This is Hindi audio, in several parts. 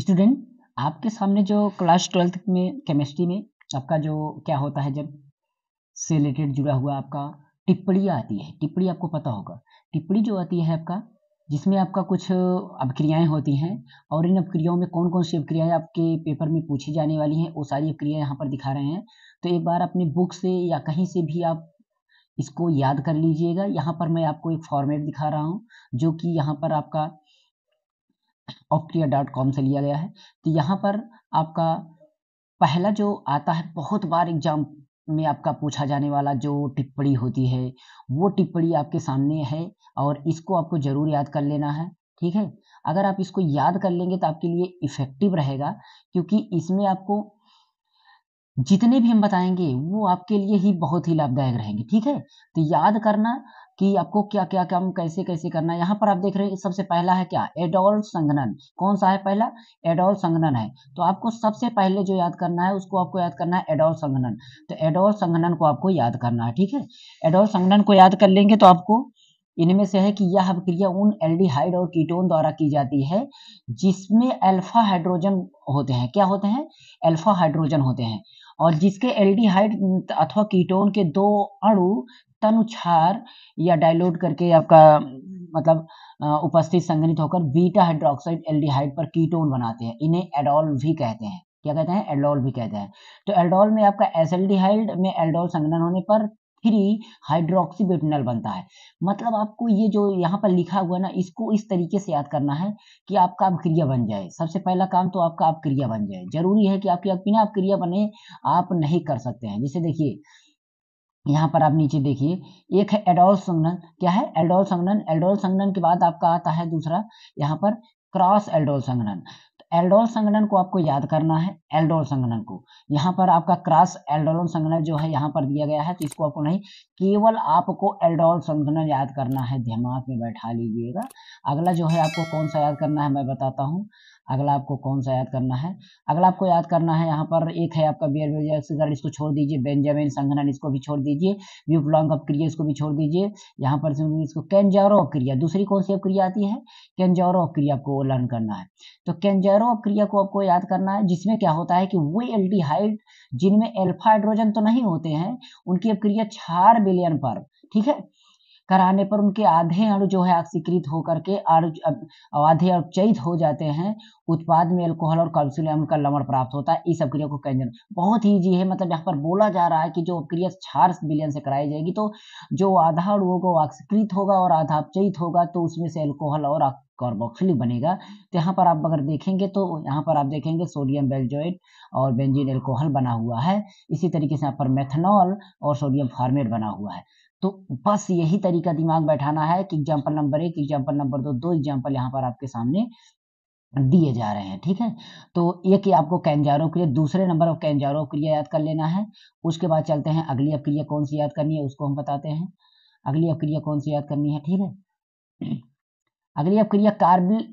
स्टूडेंट आपके सामने जो क्लास ट्वेल्थ में केमिस्ट्री में आपका जो क्या होता है जब से रिलेटेड जुड़ा हुआ आपका टिप्पणी आती है टिप्पणी आपको पता होगा टिप्पणी जो आती है आपका जिसमें आपका कुछ अभिक्रियाएं होती हैं और इन अभिक्रियाओं में कौन कौन सी अभिक्रियाएं आपके पेपर में पूछी जाने वाली हैं वो सारी अभिक्रियाएं यहाँ पर दिखा रहे हैं तो एक बार अपने बुक से या कहीं से भी आप इसको याद कर लीजिएगा यहाँ पर मैं आपको एक फॉर्मेट दिखा रहा हूँ जो कि यहाँ पर आपका ऑप्टिया डॉट कॉम से लिया गया है तो यहाँ पर आपका पहला जो आता है बहुत बार एग्जाम में आपका पूछा जाने वाला जो टिप्पणी होती है वो टिप्पणी आपके सामने है और इसको आपको ज़रूर याद कर लेना है ठीक है अगर आप इसको याद कर लेंगे तो आपके लिए इफ़ेक्टिव रहेगा क्योंकि इसमें आपको जितने भी हम बताएंगे वो आपके लिए ही बहुत ही लाभदायक रहेंगे ठीक है तो याद करना कि आपको क्या क्या काम कैसे कैसे करना है यहाँ पर आप देख रहे हैं सबसे पहला है क्या एडोल संगनन कौन सा है पहला एडोल संगनन है तो आपको सबसे पहले जो याद करना है उसको आपको याद करना है एडोल संगनन तो एडोल संगनन को आपको याद करना है ठीक है एडोल संगनन को याद कर लेंगे तो आपको इनमें से है कि यह क्रिया उन एल्डिहाइड और कीटोन द्वारा की जाती है जिसमें अल्फा हाइड्रोजन होते हैं क्या होते हैं अल्फा हाइड्रोजन होते हैं और जिसके एल्डिहाइड अथवा कीटोन के दो अणु तनु या डाइल्यूट करके आपका मतलब उपस्थित संगठित होकर बीटा हाइड्रोक्साइड एल्डिहाइड पर कीटोन बनाते हैं इन्हें एडोल भी कहते हैं क्या कहते हैं एल्डोल भी कहते हैं तो एल्डोल में आपका एस हाइड में एल्डोल संगठन होने पर थ्री हाइड्रोक्सी बनता है मतलब आपको ये जो यहाँ पर लिखा हुआ ना इसको इस तरीके से याद करना है कि आपका अपक्रिया बन जाए सबसे पहला काम तो आपका अपक्रिया बन जाए जरूरी है कि आपकी बिना अपक्रिया बने आप नहीं कर सकते हैं जैसे देखिए यहाँ पर आप नीचे देखिए एक है एडोल संगन क्या है एडोल संगन एडोल संगन के बाद आपका आता है दूसरा यहाँ पर क्रॉस एल्डोल संगन एल्डोल संगठन को आपको याद करना है एल्डोल संगठन को यहाँ पर आपका क्रास एल्डोल संगठन जो है यहाँ पर दिया गया है तो इसको आपको नहीं केवल आपको एल्डोल संगठन याद करना है दिमाग में बैठा लीजिएगा अगला जो है आपको कौन सा याद करना है मैं बताता हूँ अगला आपको कौन सा याद करना है अगला आपको याद करना है यहाँ पर एक है आपका बियर बियर इसको छोड़ दीजिए बेंजामिन संगठन इसको भी छोड़ दीजिए व्यूपलॉन्ग अपक्रिया इसको भी छोड़ दीजिए यहाँ पर इसको कैंजारो अपक्रिया दूसरी कौन सी अपक्रिया आती है कैंजारो अपक्रिया आपको लर्न करना है तो कैंजारो अपक्रिया को आपको याद करना है जिसमें क्या होता है कि वो एल्डिहाइड जिनमें एल्फा हाइड्रोजन तो नहीं होते हैं उनकी अपक्रिया चार बिलियन पर ठीक है कराने पर उनके आधे अणु जो है आक्सीकृत होकर के अणु आधे अपचयित हो जाते हैं उत्पाद में अल्कोहल और कैल्शियम का लवण प्राप्त होता है इस अक्रिया को कैंजन बहुत ईजी है मतलब यहाँ पर बोला जा रहा है कि जो अक्रिया क्षार बिलियन से कराई जाएगी तो जो आधा अणु होगा वो ऑक्सीकृत होगा और आधा अपचयित होगा तो उसमें से अल्कोहल और कार्बोक्सिलिक बनेगा तो यहाँ पर आप अगर देखेंगे तो यहाँ पर आप देखेंगे सोडियम बेल्जोइट और बेंजीन एल्कोहल बना हुआ है इसी तरीके से यहाँ पर मेथनॉल और सोडियम फार्मेट बना हुआ है तो बस यही तरीका दिमाग बैठाना है कि एग्जाम्पल नंबर एक एग्जाम्पल नंबर दो दो एग्जाम्पल यहाँ पर आपके सामने दिए जा रहे हैं ठीक है तो एक आपको कैंजारो क्रिया दूसरे नंबर ऑफ कैंजारो क्रिया याद कर लेना है उसके बाद चलते हैं अगली अपक्रिया कौन सी याद करनी है उसको हम बताते हैं अगली अपक्रिया कौन सी याद करनी है ठीक है अगली अपक्रिया कार्बिल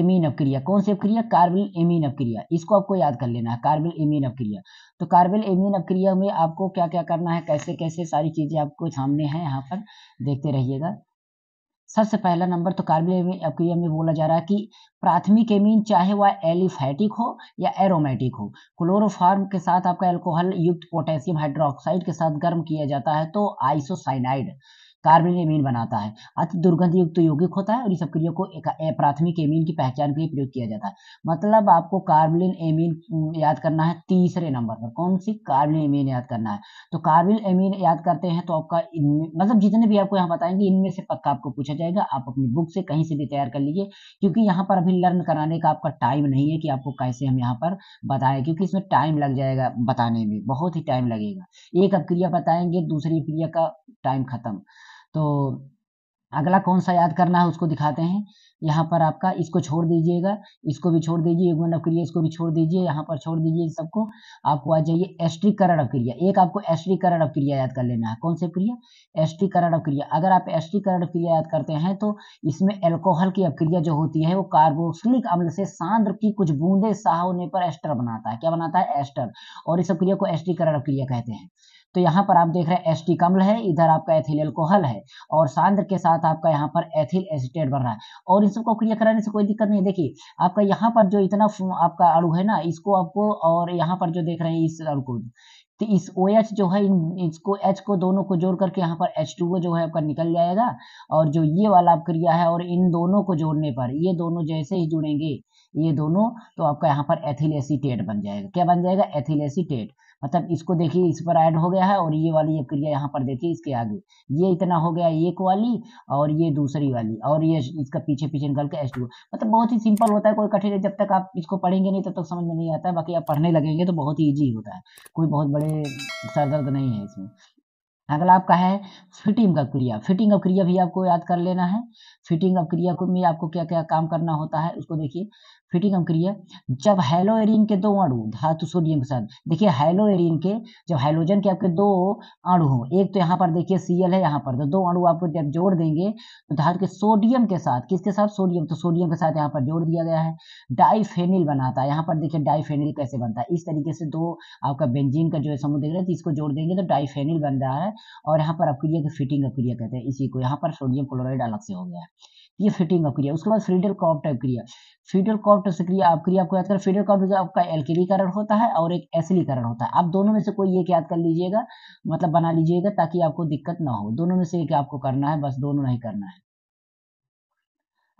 एमीन अपक्रिया कौन सी अपक्रिया कार्बिल एमीन अपक्रिया इसको आपको याद कर लेना है कार्बिल एमीन अपक्रिया तो कार्बिल एमीन अपक्रिया में आपको क्या क्या करना है कैसे कैसे सारी चीजें आपको सामने हैं यहाँ पर देखते रहिएगा सबसे पहला नंबर तो कार्बिल अपक्रिया में बोला जा रहा है कि प्राथमिक एमीन चाहे वह एलिफैटिक हो या एरोमेटिक हो क्लोरोफार्म के साथ आपका एल्कोहल युक्त पोटेशियम हाइड्रोक्साइड के साथ गर्म किया जाता है तो आइसोसाइनाइड कार्बन एमीन बनाता है अति दुर्गंध युक्त यौगिक होता है और इस अक्रिया को प्राथमिक एमीन की पहचान के लिए प्रयोग किया जाता है मतलब आपको कार्बलिन एमीन याद करना है तीसरे नंबर पर कौन सी कार्बलिन एमीन याद करना है तो कार्बलिन एमीन याद करते हैं तो आपका मतलब जितने भी आपको यहाँ बताएंगे इनमें से पक्का आपको पूछा जाएगा आप अपनी बुक से कहीं से भी तैयार कर लीजिए क्योंकि यहाँ पर अभी लर्न कराने का आपका टाइम नहीं है कि आपको कैसे हम यहाँ पर बताएं क्योंकि इसमें टाइम लग जाएगा बताने में बहुत ही टाइम लगेगा एक अब क्रिया बताएंगे दूसरी क्रिया का टाइम खत्म तो अगला कौन सा याद करना है उसको दिखाते हैं यहाँ पर आपका इसको छोड़ दीजिएगा इसको भी छोड़ दीजिए युग्मन क्रिया इसको भी छोड़ दीजिए यहाँ पर छोड़ दीजिए सबको आपको आ जाइए एस्ट्रीकरण अवक्रिया एक आपको एस्ट्रीकरण अवक्रिया याद कर लेना है कौन से क्रिया एस्ट्रीकरण अवक्रिया अगर आप एस्ट्रीकरण अवक्रिया याद करते हैं तो इसमें एल्कोहल की अवक्रिया जो होती है वो कार्बोक्सिलिक अम्ल से सांद्र की कुछ बूंदे साह होने पर एस्टर बनाता है क्या बनाता है एस्टर और इस अवक्रिया को एस्ट्रीकरण अवक्रिया कहते हैं तो यहाँ पर आप देख रहे हैं एस टी कम्ल है इधर आपका एथिल एल्कोहल है और सांद्र के साथ आपका यहाँ पर एथिल एसिटेट बन रहा है और इन सबको क्लियर कराने से कोई दिक्कत नहीं देखिए आपका यहाँ पर जो इतना आपका अड़ु है ना इसको आपको और यहाँ पर जो देख रहे हैं इस अणु को तो इस ओ OH एच जो है इसको एच को दोनों को जोड़ करके यहाँ पर एच टू जो है आपका निकल जाएगा और जो ये वाला क्रिया है और इन दोनों को जोड़ने पर ये दोनों जैसे ही जुड़ेंगे ये दोनों तो आपका यहाँ पर एथिल एसीटेट बन जाएगा क्या बन जाएगा एथिल एसीटेट मतलब इसको देखिए इस पर ऐड हो गया है और ये वाली क्रिया यहाँ पर देखिए इसके आगे ये इतना हो गया एक वाली और ये दूसरी वाली और ये इसका पीछे पीछे निकल के एस मतलब बहुत ही सिंपल होता है कोई कठिन जब तक आप इसको पढ़ेंगे नहीं तब तो तक तो समझ में नहीं आता है बाकी आप पढ़ने लगेंगे तो बहुत ही ईजी होता है कोई बहुत बड़े सरदर्द नहीं है इसमें अगला आपका है फिटिंग का क्रिया फिटिंग अप क्रिया भी आपको याद कर लेना है फिटिंग अप क्रिया को में आपको क्या क्या काम करना होता है उसको देखिए फिटिंग हम करिए जब हेलो एरिन के दो अणु धातु सोडियम के साथ देखिए हेलो एरिन के जब हेलोजन के आपके दो अणु हो एक तो यहाँ पर देखिए सीएल है यहाँ पर तो दो अणु आपको जब जोड़ देंगे तो धातु के सोडियम के साथ किसके साथ सोडियम तो सोडियम के साथ यहाँ पर जोड़ दिया गया है डाइफेनिल बनाता है यहाँ पर देखिए डाइफेनिल कैसे बनता है इस तरीके से दो आपका बेंजिन का जो है समूह देख रहे तो इसको जोड़ देंगे तो डाइफेनिल बन रहा है और यहाँ पर अक्रिया की फिटिंग अक्रिया कहते हैं इसी को यहाँ पर सोडियम क्लोराइड अलग से हो गया है ये फिटिंग अप क्रिया उसके बाद फ्रीडर कॉप टाइप क्रिया फ्रीडल कॉप टाइप क्रिया आप क्रिया आपको याद कर फ्रीडल कॉप आपका एल्केलीकरण होता है और एक एसिलीकरण होता है आप दोनों में से कोई एक याद कर लीजिएगा मतलब बना लीजिएगा ताकि आपको दिक्कत ना हो दोनों में से एक आपको करना है बस दोनों नहीं करना है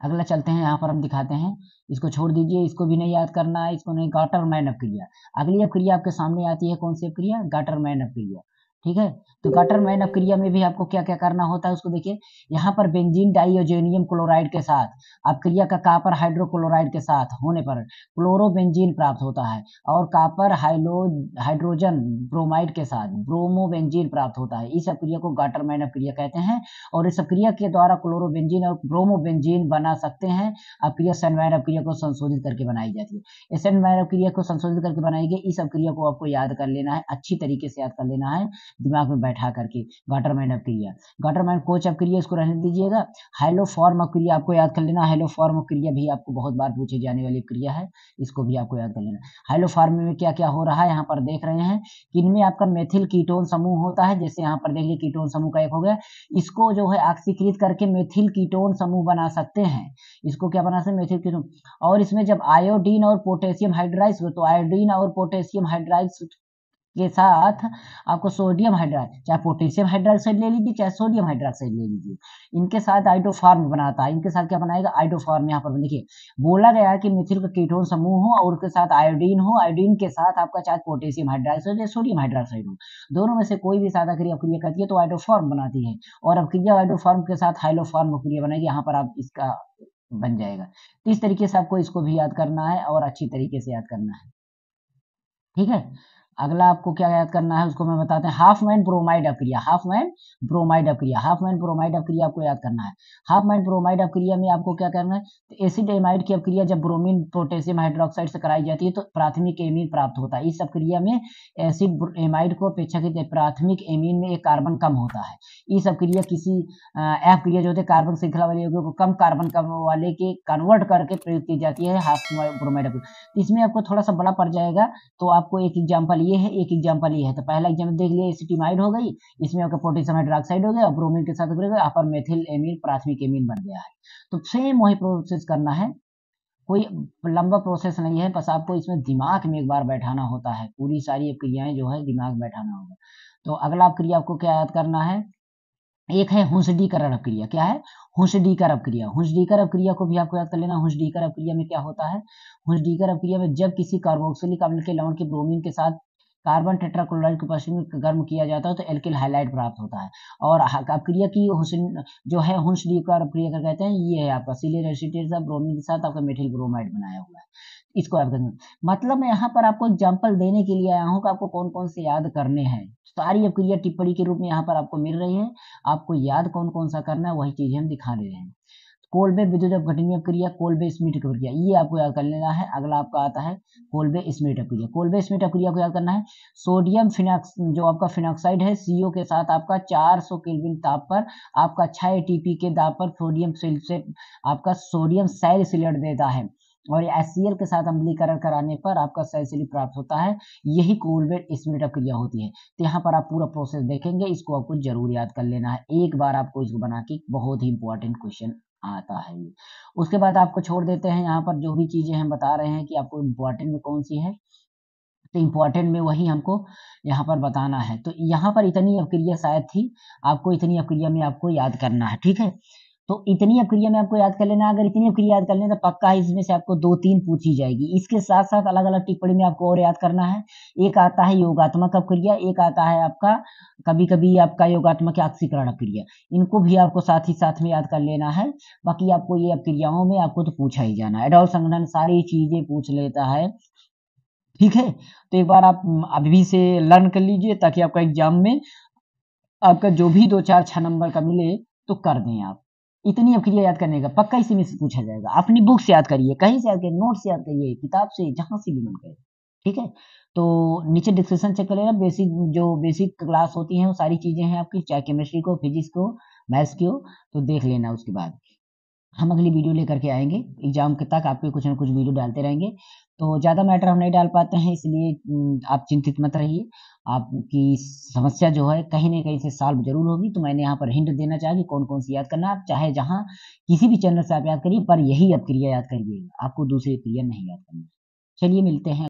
अगला चलते हैं यहाँ पर हम दिखाते हैं इसको छोड़ दीजिए इसको भी नहीं याद करना है इसको नहीं गाटर मैन अप क्रिया अगली अप क्रिया आपके सामने आती है कौन सी अप क्रिया गाटर मैन अप क्रिया ठीक है तो गटर मैन क्रिया में भी आपको क्या क्या करना होता है उसको देखिए यहाँ पर बेंजीन डाइओजेनियम क्लोराइड के साथ अपक्रिया का कापर हाइड्रोक्लोराइड के साथ होने पर क्लोरोबेंजीन प्राप्त होता है और कापर हाइलो हाइड्रोजन ब्रोमाइड के साथ ब्रोमोबेंजीन प्राप्त होता है इस अपक्रिया को गाटर मैन अपक्रिया कहते हैं और इस अपक्रिया के द्वारा क्लोरोबेंजीन और ब्रोमोबेंजीन बना सकते हैं अपक्रिया सनमैन अपक्रिया को संशोधित करके बनाई जाती है एसनमैन अपक्रिया को संशोधित करके बनाई गई इस अपक्रिया को आपको याद कर लेना है अच्छी तरीके से याद कर लेना है दिमाग में बैठा करके क्रिया अपक्रिया माइंड कोच अपक्रिया इसको रहने दीजिएगा हेलो फॉर्म अपक्रिया आपको याद कर लेना हेलो फॉर्म अपक्रिया भी आपको बहुत बार पूछे जाने वाली क्रिया है इसको भी आपको याद कर लेना हेलो फॉर्म में क्या क्या हो रहा है यहाँ पर देख रहे हैं कि इनमें आपका मेथिल कीटोन समूह होता है जैसे यहाँ पर देख लीजिए कीटोन समूह का एक हो गया इसको जो है आक्सीकृत करके मेथिल कीटोन समूह बना सकते हैं इसको क्या बना सकते मेथिल कीटोन और इसमें जब आयोडीन और पोटेशियम हाइड्राइस हो तो आयोडीन और पोटेशियम हाइड्राइड्स के साथ आपको सोडियम हाइड्राइड चाहे पोटेशियम हाइड्राक्साइड ले लीजिए चाहे सोडियम हाइड्राक्साइड ले लीजिए इनके साथ आइडोफार्म बनाता है इनके साथ क्या बनाएगा आइडोफार्म यहाँ पर देखिए बोला गया है कि मिथिल का कीटोन समूह हो और उसके साथ आयोडीन हो आयोडीन के साथ आपका चाहे पोटेशियम हाइड्राक्साइड या सोडियम हाइड्राक्साइड हो दोनों में से कोई भी सादा क्रिया क्रिया करती है तो आइडोफार्म बनाती है और अब क्रिया आइडोफार्म के साथ हाइलोफार्म क्रिया बनाएगी यहाँ पर आप इसका बन जाएगा इस तरीके से आपको इसको भी याद करना है और अच्छी तरीके से याद करना है ठीक है अगला आपको क्या याद करना है उसको मैं बताते हैं हाफ माइंड ब्रोमाइड अपक्रिया हाफ माइंड ब्रोमाइड अपक्रिया हाफ माइंड ब्रोमाइड अपक्रिया आपको याद करना है हाफ माइंड ब्रोमाइड अपक्रिया में आपको क्या करना है तो एसिड एमाइड की अपक्रिया जब ब्रोमीन पोटेशियम हाइड्रोक्साइड से कराई जाती है तो प्राथमिक एमीन प्राप्त होता है इस अपक्रिया में एसिड एमाइड को अपेक्षाकृत प्राथमिक एमीन में एक कार्बन कम होता है इस अपक्रिया किसी एफ क्रिया जो होती है कार्बन श्रृंखला वाले को कम कार्बन कम वाले के कन्वर्ट करके प्रयोग की जाती है हाफ ब्रोमाइड अपक्रिया इसमें आपको थोड़ा सा बड़ा पड़ जाएगा तो आपको एक एग्जाम्पल ये है एक एग्जाम्पल ये है तो पहला एग्जाम्पल देख लिया एसिटीमाइड हो गई इसमें आपका पोटेशियम हाइड्रोक्साइड हो गया और ब्रोमिन के साथ गया अपर मेथिल एमिन प्राथमिक एमिन बन गया है तो सेम वही प्रोसेस करना है कोई लंबा प्रोसेस नहीं है बस आपको इसमें दिमाग में एक बार बैठाना होता है पूरी सारी क्रियाएं जो है दिमाग बैठाना होगा तो अगला क्रिया आपको क्या याद करना है एक है हुंसडीकरण अपक्रिया क्या है हुंसडीकर अपक्रिया हुंसडीकर अपक्रिया को भी आपको याद कर लेना हुंसडीकर अपक्रिया में क्या होता है हुंसडीकर अपक्रिया में जब किसी कार्बोक्सिलिक अम्ल के लवण के ब्रोमीन के साथ कार्बन टेट्राक्लोराइड को प्रसंग गर्म किया जाता है तो एल्किल हाइलाइट प्राप्त होता है और अपक्रिया की हुसन जो है हुंस अपक्रिया का कहते हैं ये है आपका सिलियर एसिटेट ब्रोमीन के साथ आपका मेथिल ब्रोमाइड बनाया हुआ है इसको आप मतलब मैं यहाँ पर आपको एग्जाम्पल देने के लिए आया हूँ कि आपको कौन कौन से याद करने हैं सारी अपक्रिया टिप्पणी के रूप में यहाँ पर आपको मिल रही है आपको याद कौन कौन सा करना है वही चीज़ हम दिखा रहे हैं कोलबे विद्युत अपघटनीय क्रिया कोलबे स्मिट क्रिया ये आपको याद कर लेना है अगला आपका आता है कोलबे स्मिट अपक्रिया कोलबे स्मिट अपक्रिया को याद करना है सोडियम फिनाक्स जो आपका फिनॉक्साइड है सीओ के साथ आपका 400 सौ केलविन ताप पर आपका छह टीपी के दाप पर सोडियम से आपका सोडियम सिलेट देता है और एस के साथ अम्लीकरण कराने पर आपका सैसिली प्राप्त होता है यही कोलबेट स्मिट क्रिया होती है तो यहाँ पर आप पूरा प्रोसेस देखेंगे इसको आपको जरूर याद कर लेना है एक बार आपको इसको बना के बहुत ही इंपॉर्टेंट क्वेश्चन आता है ये उसके बाद आपको छोड़ देते हैं यहाँ पर जो भी चीज़ें हम बता रहे हैं कि आपको इम्पोर्टेंट में कौन सी है तो इम्पोर्टेंट में वही हमको यहाँ पर बताना है तो यहाँ पर इतनी अवक्रिया शायद थी आपको इतनी अवक्रिया में आपको याद करना है ठीक है तो इतनी अपक्रिया में आपको याद कर लेना अगर इतनी अपक्रिया याद कर लेना तो पक्का इसमें से आपको दो तीन पूछी जाएगी इसके साथ साथ अलग अलग टिप्पणी में आपको और याद करना है एक आता है योगात्मक अपक्रिया एक आता है आपका कभी कभी आपका योगात्मक आक्सीकरण अपक्रिया इनको भी आपको साथ ही साथ में याद कर लेना है बाकी आपको ये अपक्रियाओं में आपको तो पूछा ही जाना है एडोल संगठन सारी चीजें पूछ लेता है ठीक है तो एक बार आप अभी से लर्न कर लीजिए ताकि आपका एग्जाम में आपका जो भी दो चार छह नंबर का मिले तो कर दें आप इतनी अक्रिया याद करने का पक्का इसी में से पूछा जाएगा अपनी बुक से याद करिए कहीं से याद करिए नोट से याद करिए किताब से जहाँ से भी मन करे ठीक है तो नीचे डिस्क्रिप्शन चेक कर लेना बेसिक जो बेसिक क्लास होती है वो सारी चीज़ें हैं आपकी चाहे केमिस्ट्री को फिजिक्स को मैथ्स की हो तो देख लेना उसके बाद हम अगली वीडियो लेकर के आएंगे एग्जाम के तक आपके कुछ ना कुछ वीडियो डालते रहेंगे तो ज़्यादा मैटर हम नहीं डाल पाते हैं इसलिए आप चिंतित मत रहिए आपकी समस्या जो है कहीं ना कहीं से सॉल्व जरूर होगी तो मैंने यहाँ पर हिंट देना चाहा कि कौन कौन सी याद करना आप चाहे जहाँ किसी भी चैनल से आप याद करिए पर यही आप क्रिया याद करिएगा आपको दूसरी क्रिया नहीं याद करनी चलिए मिलते हैं